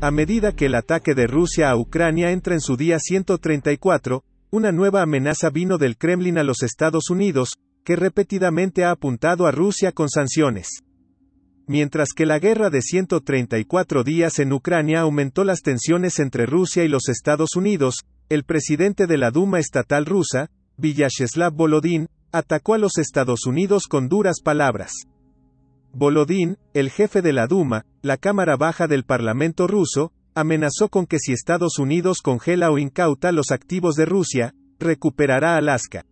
A medida que el ataque de Rusia a Ucrania entra en su día 134, una nueva amenaza vino del Kremlin a los Estados Unidos, que repetidamente ha apuntado a Rusia con sanciones. Mientras que la guerra de 134 días en Ucrania aumentó las tensiones entre Rusia y los Estados Unidos, el presidente de la Duma estatal rusa, Vyacheslav Volodin, atacó a los Estados Unidos con duras palabras. Volodín, el jefe de la Duma, la Cámara Baja del Parlamento ruso, amenazó con que si Estados Unidos congela o incauta los activos de Rusia, recuperará Alaska.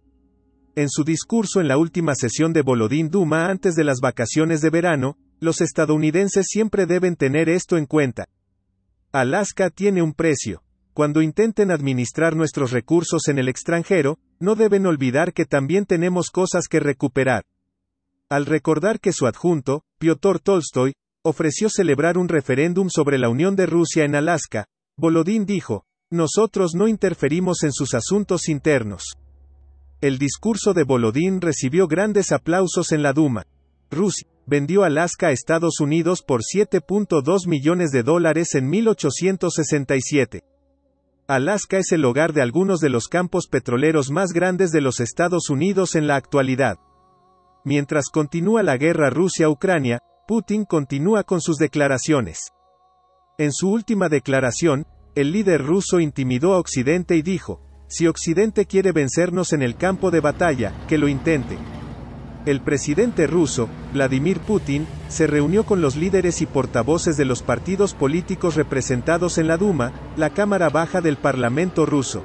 En su discurso en la última sesión de bolodín Duma antes de las vacaciones de verano, los estadounidenses siempre deben tener esto en cuenta. Alaska tiene un precio. Cuando intenten administrar nuestros recursos en el extranjero, no deben olvidar que también tenemos cosas que recuperar. Al recordar que su adjunto, Piotr Tolstoy, ofreció celebrar un referéndum sobre la unión de Rusia en Alaska, Bolodín dijo, nosotros no interferimos en sus asuntos internos. El discurso de Bolodín recibió grandes aplausos en la Duma. Rusia vendió Alaska a Estados Unidos por 7.2 millones de dólares en 1867. Alaska es el hogar de algunos de los campos petroleros más grandes de los Estados Unidos en la actualidad. Mientras continúa la guerra Rusia-Ucrania, Putin continúa con sus declaraciones. En su última declaración, el líder ruso intimidó a Occidente y dijo, si Occidente quiere vencernos en el campo de batalla, que lo intente. El presidente ruso, Vladimir Putin, se reunió con los líderes y portavoces de los partidos políticos representados en la Duma, la Cámara Baja del Parlamento ruso.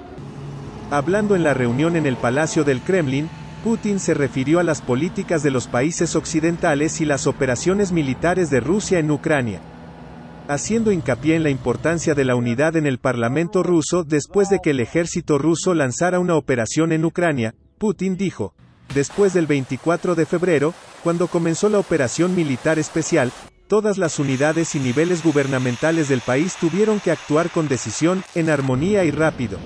Hablando en la reunión en el Palacio del Kremlin, Putin se refirió a las políticas de los países occidentales y las operaciones militares de Rusia en Ucrania, haciendo hincapié en la importancia de la unidad en el Parlamento ruso después de que el ejército ruso lanzara una operación en Ucrania, Putin dijo, después del 24 de febrero, cuando comenzó la operación militar especial, todas las unidades y niveles gubernamentales del país tuvieron que actuar con decisión, en armonía y rápido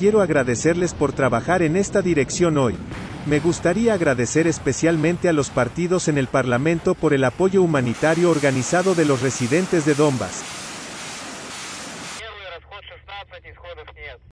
quiero agradecerles por trabajar en esta dirección hoy. Me gustaría agradecer especialmente a los partidos en el Parlamento por el apoyo humanitario organizado de los residentes de Donbass,